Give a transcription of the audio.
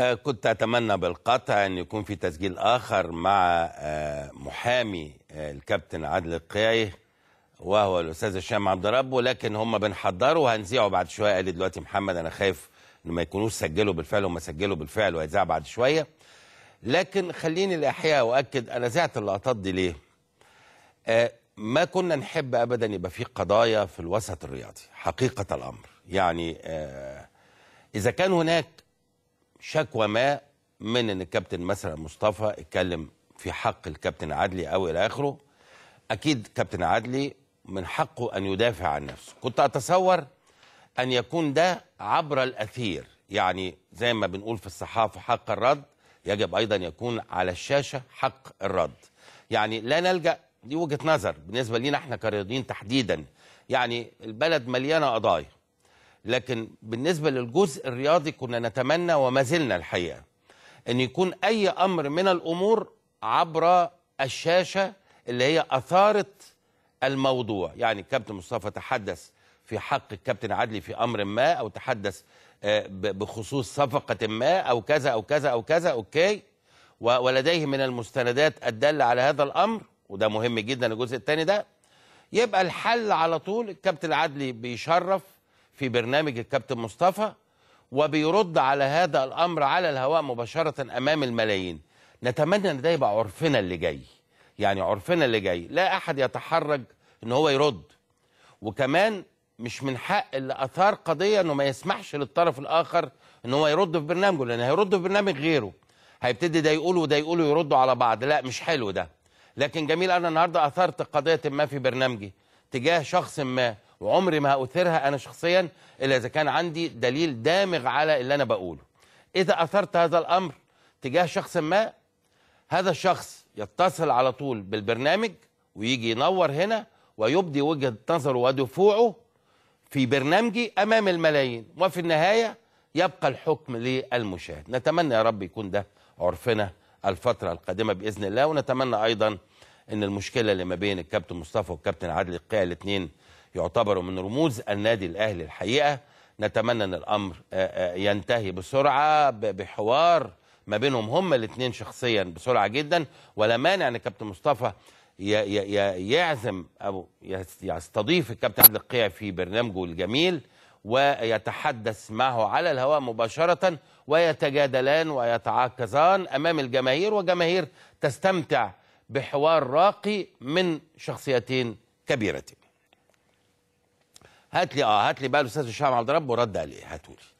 آه، كنت أتمنى بالقطع أن يكون في تسجيل آخر مع آه، محامي آه، الكابتن عادل القيعي وهو الأستاذ هشام عبد رب ولكن هم بنحضره وهنذيعه بعد شوية قال لي دلوقتي محمد أنا خايف إن ما يكونوش سجلوا بالفعل هم سجلوا بالفعل وهيذاع بعد شوية لكن خليني الأحياء وأكد أنا ذعت اللقطات دي ليه؟ ما كنا نحب أبدا يبقى في قضايا في الوسط الرياضي حقيقة الأمر يعني إذا كان هناك شكوى ما من ان الكابتن مثلا مصطفى اتكلم في حق الكابتن عدلي او الى اخره اكيد كابتن عدلي من حقه ان يدافع عن نفسه كنت اتصور ان يكون ده عبر الاثير يعني زي ما بنقول في الصحافه حق الرد يجب ايضا يكون على الشاشه حق الرد يعني لا نلجا دي وجهه نظر بالنسبه لينا احنا كرياضيين تحديدا يعني البلد مليانه قضايا لكن بالنسبة للجزء الرياضي كنا نتمنى وما زلنا الحقيقة أن يكون أي أمر من الأمور عبر الشاشة اللي هي أثارت الموضوع يعني كابتن مصطفى تحدث في حق الكابتن عدلي في أمر ما أو تحدث آه، بخصوص صفقة ما أو كذا أو كذا أو كذا أوكي ولديه من المستندات الدالة على هذا الأمر وده مهم جدا الجزء الثاني ده يبقى الحل على طول الكابتن عدلي بيشرف في برنامج الكابتن مصطفى وبيرد على هذا الأمر على الهواء مباشرة أمام الملايين نتمنى أن ده يبقى عرفنا اللي جاي يعني عرفنا اللي جاي لا أحد يتحرج أن هو يرد وكمان مش من حق اللي أثار قضية أنه ما يسمحش للطرف الآخر أن هو يرد في برنامجه لأن هيرد في برنامج غيره هيبتدي ده يقول وده يقول ويردوا على بعض لا مش حلو ده لكن جميل أنا النهاردة أثرت قضية ما في برنامجي تجاه شخص ما وعمري ما هأثيرها أنا شخصيا إلا إذا كان عندي دليل دامغ على اللي أنا بقوله إذا أثرت هذا الأمر تجاه شخص ما هذا الشخص يتصل على طول بالبرنامج ويجي ينور هنا ويبدي وجهة نظره ودفوعه في برنامجي أمام الملايين وفي النهاية يبقى الحكم للمشاهد نتمنى يا رب يكون ده عرفنا الفترة القادمة بإذن الله ونتمنى أيضا ان المشكله اللي ما بين الكابتن مصطفى والكابتن عادل القيعي الاثنين يعتبروا من رموز النادي الاهلي الحقيقه نتمنى ان الامر ينتهي بسرعه بحوار ما بينهم هما الاثنين شخصيا بسرعه جدا ولا مانع ان الكابتن مصطفى يعزم او يستضيف الكابتن عادل القيعي في برنامجه الجميل ويتحدث معه على الهواء مباشرة ويتجادلان ويتعاكزان أمام الجماهير وجماهير تستمتع بحوار راقي من شخصيتين كبيرتين هات لي اه هات لي بقى الاستاذ هشام عبد الرب ورد عليه هاتولي